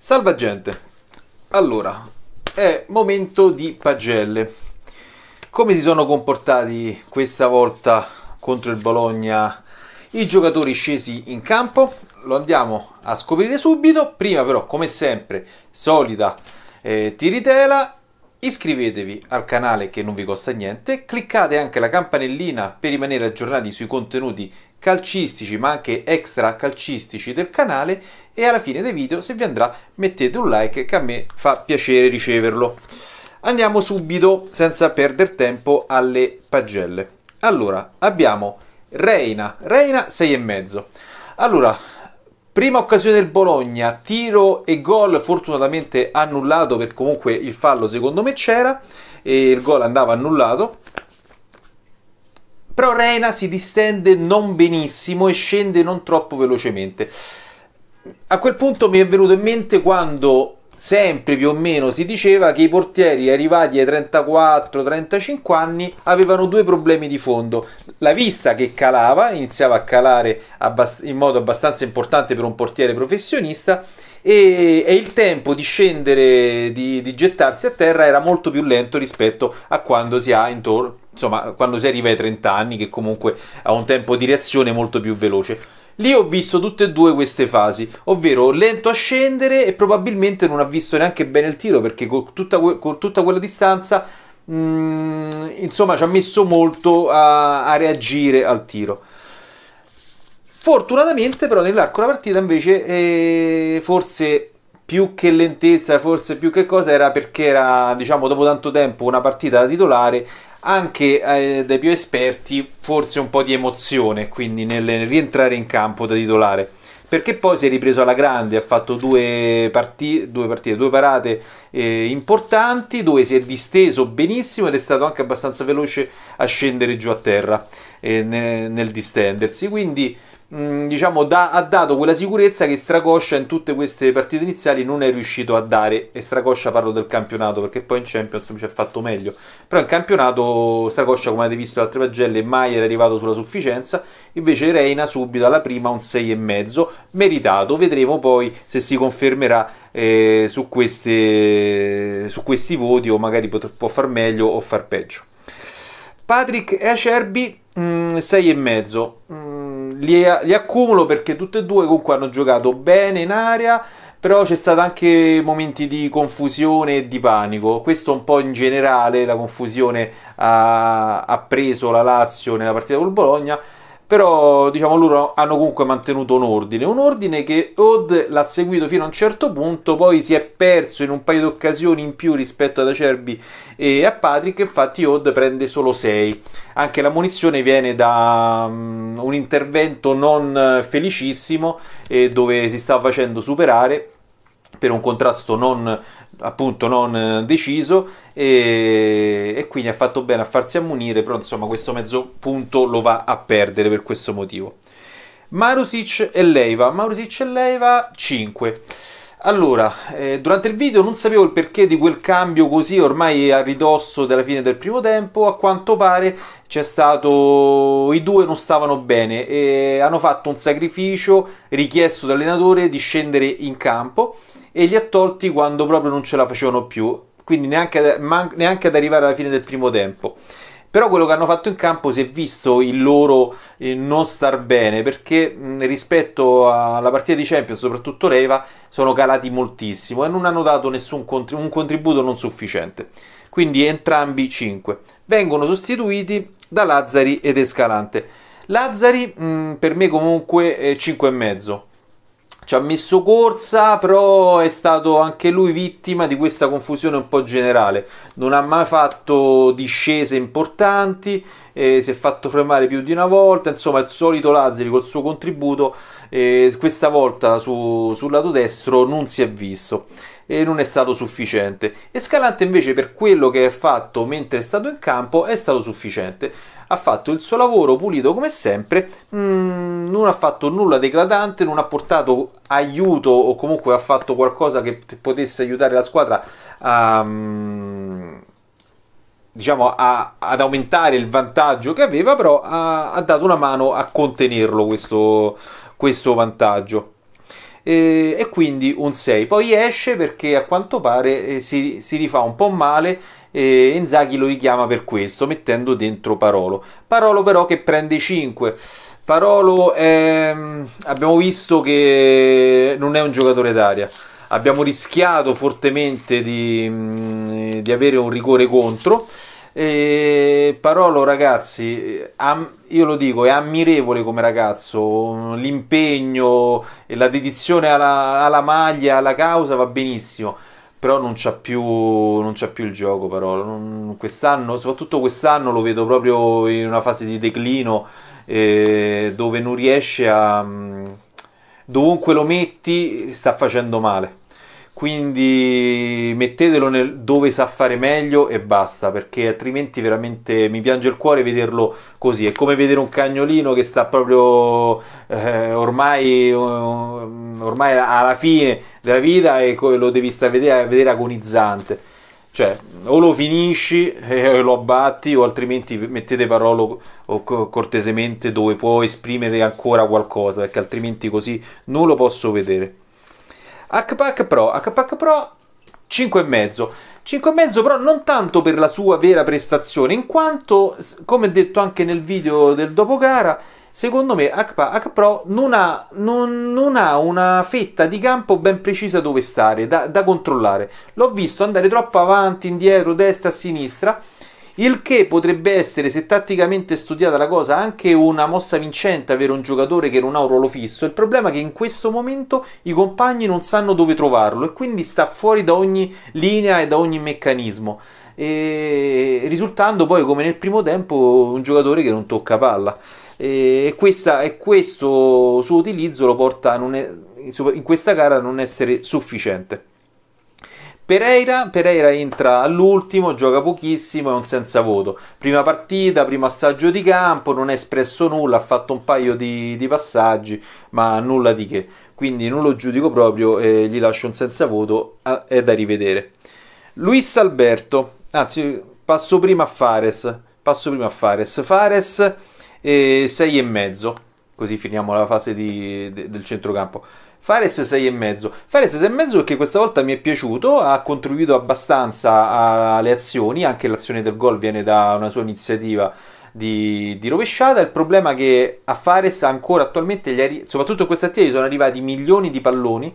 Salva gente. Allora, è momento di pagelle. Come si sono comportati questa volta contro il Bologna i giocatori scesi in campo? Lo andiamo a scoprire subito. Prima però, come sempre, solita eh, tiritela Iscrivetevi al canale che non vi costa niente, cliccate anche la campanellina per rimanere aggiornati sui contenuti calcistici ma anche extra calcistici del canale e alla fine dei video se vi andrà mettete un like che a me fa piacere riceverlo. Andiamo subito senza perdere tempo alle pagelle. Allora abbiamo Reina, Reina 6,5. Allora Prima occasione del Bologna, tiro e gol fortunatamente annullato perché comunque il fallo secondo me c'era e il gol andava annullato. Però Reina si distende non benissimo e scende non troppo velocemente. A quel punto mi è venuto in mente quando sempre più o meno si diceva che i portieri arrivati ai 34-35 anni avevano due problemi di fondo. La vista che calava, iniziava a calare abbast- in modo abbastanza importante per un portiere professionista e, e il tempo di scendere, di, di, gettarsi a terra era molto più lento rispetto a quando si ha intorno, insomma, quando si arriva ai 30 anni che comunque ha un tempo di reazione molto più veloce. Lì ho visto tutte e due queste fasi, ovvero lento a scendere e probabilmente non ha visto neanche bene il tiro perché con tutta, con tutta quella distanza, mh, mm, insomma, ci ha messo molto a, a reagire al tiro. Fortunatamente, però, nell'arco della partita invece, eh, forse più che lentezza, forse più che cosa, era perché era, diciamo, dopo tanto tempo una partita da titolare anche eh, dai più esperti forse un po' di emozione, quindi nel rientrare in campo da titolare. Perché poi si è ripreso alla grande, ha fatto due, parti- due partite, due parate eh, importanti, dove si è disteso benissimo ed è stato anche abbastanza veloce a scendere giù a terra eh, nel, nel distendersi. Quindi Mm, diciamo, da, ha dato quella sicurezza che Stracoscia in tutte queste partite iniziali non è riuscito a dare. E Stracoscia parlo del campionato, perché poi in Champions ci ha fatto meglio. Però in campionato Stracoscia, come avete visto in altre pagelle, mai era arrivato sulla sufficienza. Invece Reina subito alla prima un 6,5, meritato. Vedremo poi se si confermerà eh, su, queste, su, questi voti o magari pot- può far meglio o far peggio. Patrick e Acerbi 6,5 mm, li, li accumulo perché tutte e due comunque hanno giocato bene in area però c'è stato anche momenti di confusione e di panico. Questo un po' in generale la confusione ha, ha preso la Lazio nella partita col Bologna però diciamo loro hanno comunque mantenuto un ordine, un ordine che Odd l'ha seguito fino a un certo punto, poi si è perso in un paio di occasioni in più rispetto ad Acerbi e a Patrick, infatti Odd prende solo 6. Anche la munizione viene da um, un intervento non felicissimo eh, dove si sta facendo superare per un contrasto non appunto non eh, deciso e, e, quindi ha fatto bene a farsi ammunire, però insomma questo mezzo punto lo va a perdere per questo motivo. Marusic e Leiva, Marusic e Leiva 5. Allora, eh, durante il video non sapevo il perché di quel cambio così ormai a ridosso della fine del primo tempo, a quanto pare c'è stato i due non stavano bene e hanno fatto un sacrificio richiesto dall'allenatore di scendere in campo e li ha tolti quando proprio non ce la facevano più, quindi neanche, man, neanche ad arrivare alla fine del primo tempo però quello che hanno fatto in campo si è visto il loro eh, non star bene perché mh, rispetto alla partita di Champions soprattutto Reva, sono calati moltissimo e non hanno dato nessun contri- un contributo non sufficiente quindi entrambi 5 vengono sostituiti da Lazzari ed Escalante Lazzari mh, per me comunque 5,5 ci ha messo corsa, però è stato anche lui vittima di questa confusione un po' generale. Non ha mai fatto discese importanti, eh, si è fatto fermare più di una volta, insomma il solito Lazzari col suo contributo eh, questa volta su, sul lato destro non si è visto e non è stato sufficiente. E Scalante invece per quello che ha fatto mentre è stato in campo è stato sufficiente. Ha fatto il suo lavoro pulito come sempre, mm, non ha fatto nulla degradante, non ha portato aiuto o comunque ha fatto qualcosa che potesse aiutare la squadra a, mm, diciamo, a, ad aumentare il vantaggio che aveva, però ha, ha dato una mano a contenerlo questo, questo vantaggio. E, e, quindi un 6. Poi esce perché a quanto pare eh, si, si, rifà un po' male e Inzaghi lo richiama per questo, mettendo dentro Parolo. Parolo però che prende 5. Parolo è, ehm, abbiamo visto che non è un giocatore d'aria abbiamo rischiato fortemente di, mm, di avere un rigore contro. E Parolo ragazzi, am, io lo dico, è ammirevole come ragazzo, l'impegno e la dedizione alla, alla maglia, alla causa va benissimo, però non c'è più, non c'ha più il gioco Parolo, quest'anno, soprattutto quest'anno lo vedo proprio in una fase di declino eh, dove non riesce a mm, dovunque lo metti sta facendo male. Quindi mettetelo nel, dove sa fare meglio e basta, perché altrimenti veramente mi piange il cuore vederlo così. È come vedere un cagnolino che sta proprio eh, ormai, eh, ormai, alla fine della vita e lo devi stare a vedere, a vedere agonizzante cioè o lo finisci e lo abbatti o altrimenti mettete parolo, o cortesemente dove può esprimere ancora qualcosa, perché altrimenti così non lo posso vedere. HPAC Pro, HPAC Pro 5 5 e mezzo. e mezzo però non tanto per la sua vera prestazione, in quanto, come detto anche nel video del dopogara, secondo me HPAC Pro non ha, non, non ha, una fetta di campo ben precisa dove stare, da, da controllare. L'ho visto andare troppo avanti, indietro, destra, sinistra, il che potrebbe essere, se tatticamente studiata la cosa, anche una mossa vincente avere un giocatore che non ha un ruolo fisso. Il problema è che in questo momento i compagni non sanno dove trovarlo e quindi sta fuori da ogni linea e da ogni meccanismo. E risultando poi, come nel primo tempo, un giocatore che non tocca palla. E, questa, e questo suo utilizzo lo porta a non è, in questa gara a non essere sufficiente. Pereira, Pereira entra all'ultimo, gioca pochissimo, è un senza voto. Prima partita, primo assaggio di campo, non ha espresso nulla, ha fatto un paio di, di passaggi, ma nulla di che. Quindi non lo giudico proprio e eh, gli lascio un senza voto, ah, è da rivedere. Luis Alberto, anzi passo prima a Fares, passo prima a Fares. Fares 6,5, eh, così finiamo la fase di, de, del centrocampo. Fares 6,5. Fares 6,5 perché questa volta mi è piaciuto, ha contribuito abbastanza alle azioni, anche l'azione del gol viene da una sua iniziativa di, di rovesciata. Il problema è che a Fares ancora attualmente, arri- soprattutto in questa attività, gli sono arrivati milioni di palloni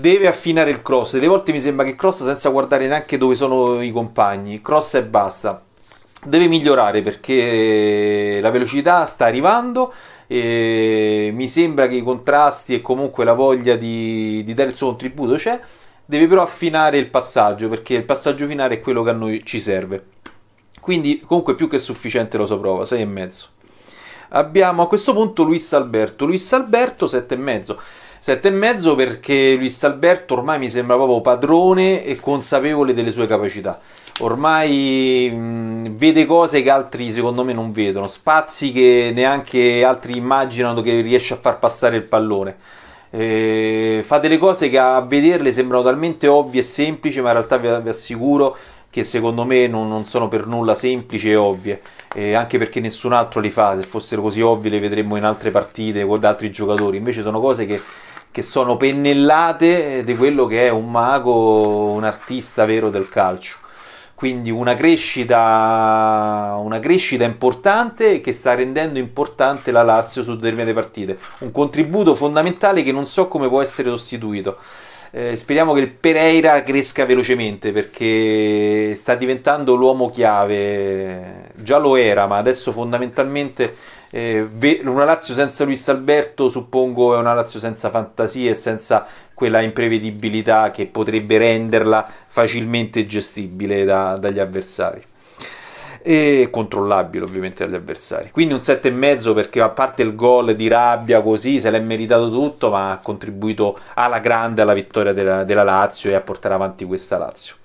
deve affinare il cross. Delle volte mi sembra che cross senza guardare neanche dove sono i compagni, cross e basta. Deve migliorare perché la velocità sta arrivando eh, mi sembra che i contrasti e comunque la voglia di, di dare il suo contributo c'è, deve però affinare il passaggio perché il passaggio finale è quello che a noi ci serve. Quindi comunque più che sufficiente la sua prova, e mezzo. Abbiamo a questo punto Luis Alberto, Luis Alberto e mezzo e mezzo perché Luis Alberto ormai mi sembra proprio padrone e consapevole delle sue capacità. Ormai mh, vede cose che altri secondo me non vedono, spazi che neanche altri immaginano che riesce a far passare il pallone. Eh, fa delle cose che a vederle sembrano talmente ovvie e semplici, ma in realtà vi, vi assicuro che secondo me non, non, sono per nulla semplici e ovvie, eh, anche perché nessun altro li fa, se fossero così ovvie le vedremmo in altre partite con altri giocatori, invece sono cose che che sono pennellate eh, di quello che è un mago, un artista vero del calcio. Quindi una crescita, una crescita importante che sta rendendo importante la Lazio su determinate partite. Un contributo fondamentale che non so come può essere sostituito. Eh, speriamo che il Pereira cresca velocemente perché sta diventando l'uomo chiave. Già lo era, ma adesso fondamentalmente eh, una Lazio senza Luis Alberto suppongo è una Lazio senza fantasia e senza quella imprevedibilità che potrebbe renderla facilmente gestibile da, dagli avversari e controllabile ovviamente dagli avversari. Quindi un 7,5 perché a parte il gol di rabbia così se l'è meritato tutto, ma ha contribuito alla grande alla vittoria della, della Lazio e a portare avanti questa Lazio.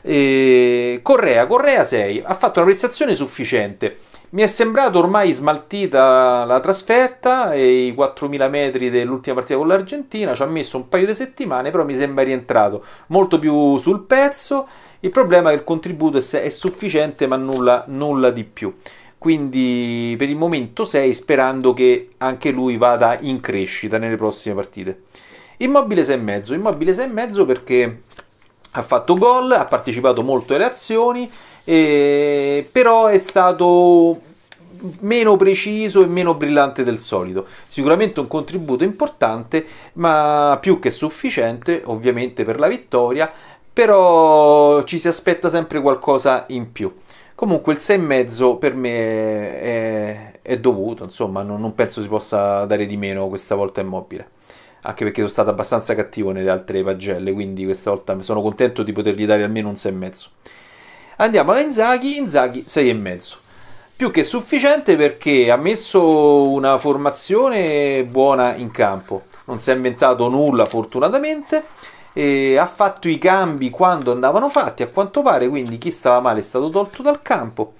E Correa, Correa 6, ha fatto una prestazione sufficiente. Mi è sembrato ormai smaltita la trasferta e i 4.000 metri dell'ultima partita con l'Argentina, ci ha messo un paio di settimane, però mi sembra rientrato molto più sul pezzo. Il problema è che il contributo è sufficiente ma nulla, nulla di più. Quindi per il momento 6 sperando che anche lui vada in crescita nelle prossime partite. Immobile 6,5, immobile 6,5 perché ha fatto gol, ha partecipato molto alle azioni, eh, però è stato meno preciso e meno brillante del solito. Sicuramente un contributo importante, ma più che sufficiente ovviamente per la vittoria, però ci si aspetta sempre qualcosa in più. Comunque il 6,5 per me è, è dovuto, insomma non, non, penso si possa dare di meno questa volta immobile. Anche perché sono stato abbastanza cattivo nelle altre pagelle, quindi questa volta sono contento di potergli dare almeno un 6,5. Andiamo alla Inzaghi, Inzaghi 6,5. Più che sufficiente perché ha messo una formazione buona in campo, non si è inventato nulla fortunatamente, ha fatto i cambi quando andavano fatti a quanto pare, quindi chi stava male è stato tolto dal campo.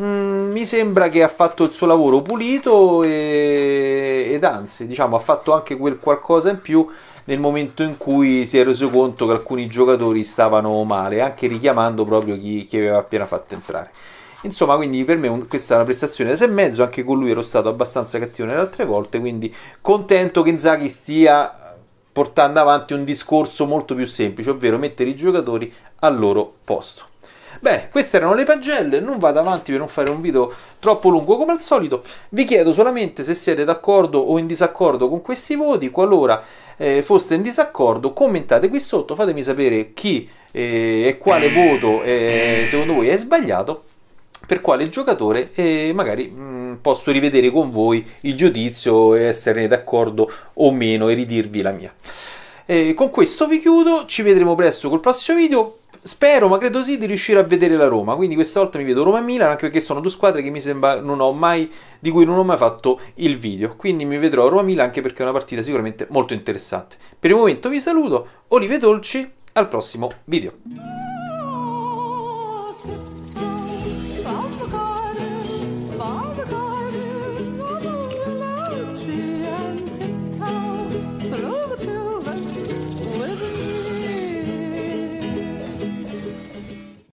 Mm, mi sembra che ha fatto il suo lavoro pulito e, ed anzi, diciamo, ha fatto anche quel qualcosa in più nel momento in cui si è reso conto che alcuni giocatori stavano male, anche richiamando proprio chi, chi aveva appena fatto entrare. Insomma, quindi per me un, questa è una prestazione da mezzo, anche con lui ero stato abbastanza cattivo nelle altre volte, quindi contento che Inzaghi stia portando avanti un discorso molto più semplice, ovvero mettere i giocatori al loro posto. Bene, queste erano le pagelle, non vado avanti per non fare un video troppo lungo come al solito, vi chiedo solamente se siete d'accordo o in disaccordo con questi voti, qualora eh, foste in disaccordo, commentate qui sotto, fatemi sapere chi eh, e quale voto eh, secondo voi è sbagliato, per quale giocatore e magari mh, mm, posso rivedere con voi il giudizio e esserne d'accordo o meno e ridirvi la mia. Eh, con questo vi chiudo, ci vedremo presto col prossimo video spero, ma credo sì, di riuscire a vedere la Roma. Quindi questa volta mi vedo Roma e Milan, anche perché sono due squadre che mi sembra non ho mai, di cui non ho mai fatto il video. Quindi mi vedrò Roma-Milan e anche perché è una partita sicuramente molto interessante. Per il momento vi saluto, Olive Dolci, al prossimo video.